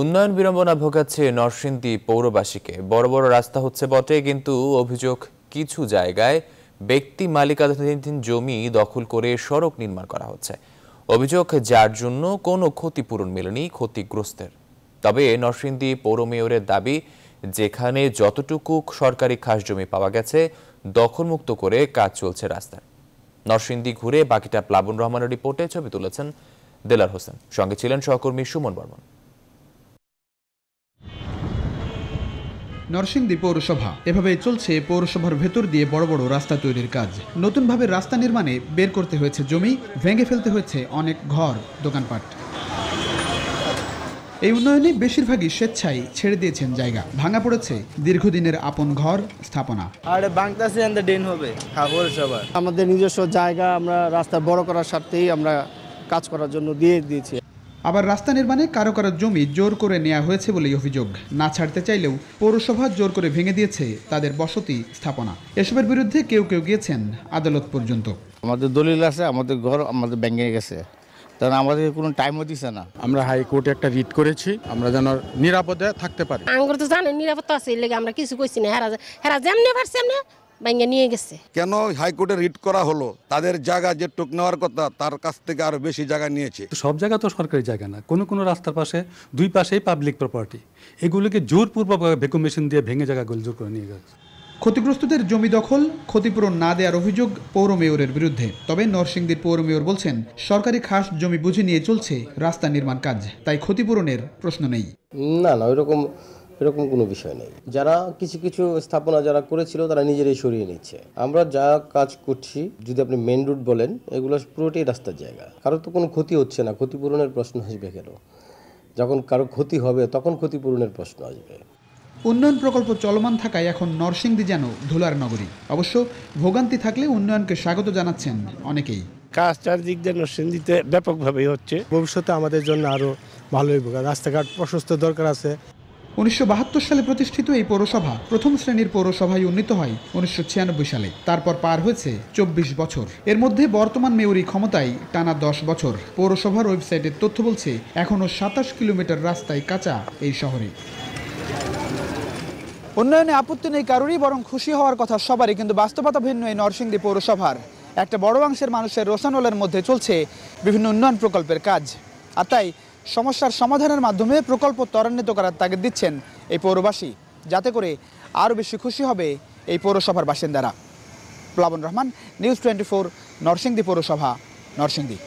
উন্নয়ন বিড়ম্বনা ভোগাচ্ছে নরসিংদী পৌরবাসীকে বড় বড় রাস্তা হচ্ছে বটে কিন্তু অভিযোগ কিছু জায়গায় ব্যক্তি মালিকাধীন জমি দখল করে সড়ক নির্মাণ করা হচ্ছে অভিযোগ যার জন্য কোনো ক্ষতিপূরণ মেলেনি ক্ষতিগ্রস্তের তবে নরসিংদী পৌর মেয়রের দাবি যেখানে যতটুকু সরকারি খাস জমি পাওয়া গেছে দখলমুক্ত করে কাজ চলছে রাস্তার নরসিংদী ঘুরে বাকিটা প্লাবন রহমানের রিপোর্টে ছবি তুলেছেন দেলার হোসেন সঙ্গে ছিলেন সহকর্মী সুমন বর্মন নরসিংদী পৌরসভা এভাবে চলছে পৌরসভার ভেতর দিয়ে বড় বড় রাস্তা তৈরির কাজ নতুনভাবে রাস্তা নির্মাণে বের করতে হয়েছে জমি ভেঙে ফেলতে হয়েছে অনেক ঘর দোকানপাট এই উন্নয়নে বেশিরভাগই স্বেচ্ছায় ছেড়ে দিয়েছেন জায়গা ভাঙা পড়েছে দীর্ঘদিনের আপন ঘর স্থাপনা আর বাংলাদেশে আমরা ডেন হবে আমাদের নিজস্ব জায়গা আমরা রাস্তা বড় করার স্বার্থেই আমরা কাজ করার জন্য দিয়ে দিয়েছি আবার রাস্তা নির্মাণে কারো কারো জমি জোর করে নেওয়া হয়েছে বলেই অভিযোগ না ছাড়তে চাইলেও পৌরসভা জোর করে ভেঙে দিয়েছে তাদের বসতি স্থাপনা এসবের বিরুদ্ধে কেউ কেউ গিয়েছেন আদালত পর্যন্ত আমাদের দলিল আছে আমাদের ঘর আমাদের ব্যাঙ্গে গেছে কারণ আমাদের কোনো টাইমও দিছে না আমরা হাইকোর্টে একটা রিট করেছি আমরা যেন নিরাপদে থাকতে পারি আমরা তো জানেন নিরাপত্তা আছে এর লেগে আমরা কিছু কইছি না হেরা হেরা যেমনি পারছে ভাঙ্গা নিয়ে গেছে কেন হাইকোর্টে রিট করা হলো তাদের জায়গা যে টুক নেওয়ার কথা তার কাছ থেকে আরো বেশি জায়গা নিয়েছে সব জায়গা তো সরকারি জায়গা না কোনো কোনো রাস্তার পাশে দুই পাশেই পাবলিক প্রপার্টি এগুলোকে জোরপূর্বক ভেকুম মেশিন দিয়ে ভেঙে জায়গাগুলো জোর করে নিয়ে গেছে ক্ষতিগ্রস্তদের জমি দখল ক্ষতিপূরণ না দেওয়ার অভিযোগ পৌর মেয়রের বিরুদ্ধে তবে নরসিংদীর পৌর মেয়র বলছেন সরকারি খাস জমি বুঝে নিয়ে চলছে রাস্তা নির্মাণ কাজ তাই ক্ষতিপূরণের প্রশ্ন নেই না না ওইরকম এরকম কোনো বিষয় নেই যারা কিছু কিছু স্থাপনা যারা করেছিল তারা নিজেরাই সরিয়ে নিচ্ছে আমরা যা কাজ করছি যদি আপনি মেন রুট বলেন এগুলো পুরোটাই রাস্তার জায়গা কারো তো কোনো ক্ষতি হচ্ছে না ক্ষতিপূরণের প্রশ্ন আসবে কেন যখন কারো ক্ষতি হবে তখন ক্ষতিপূরণের প্রশ্ন আসবে উন্নয়ন প্রকল্প চলমান থাকায় এখন নরসিংদী যেন ধুলার নগরী অবশ্য ভোগান্তি থাকলে উন্নয়নকে স্বাগত জানাচ্ছেন অনেকেই কাজ চারদিক যেন নরসিংদীতে ব্যাপকভাবেই হচ্ছে ভবিষ্যতে আমাদের জন্য আরও ভালোই রাস্তাঘাট প্রশস্ত দরকার আছে উনিশশো সালে প্রতিষ্ঠিত এই পৌরসভা প্রথম শ্রেণীর পৌরসভায় উন্নীত হয় উনিশশো সালে তারপর পার হয়েছে চব্বিশ বছর এর মধ্যে বর্তমান মেয়রি ক্ষমতায় টানা দশ বছর পৌরসভার ওয়েবসাইটের তথ্য বলছে এখনও সাতাশ কিলোমিটার রাস্তায় কাঁচা এই শহরে উন্নয়নে আপত্তি নেই কারোরই বরং খুশি হওয়ার কথা সবারই কিন্তু বাস্তবতা ভিন্ন এই নরসিংদী পৌরসভার একটা বড় অংশের মানুষের রোশানলের মধ্যে চলছে বিভিন্ন উন্নয়ন প্রকল্পের কাজ আর তাই সমস্যার সমাধানের মাধ্যমে প্রকল্প ত্বরান্বিত করার তাগিদ দিচ্ছেন এই পৌরবাসী যাতে করে আরও বেশি খুশি হবে এই পৌরসভার বাসিন্দারা Plaban Rahman News Twenty Four Narsingdi পৌরসভা নরসিংদী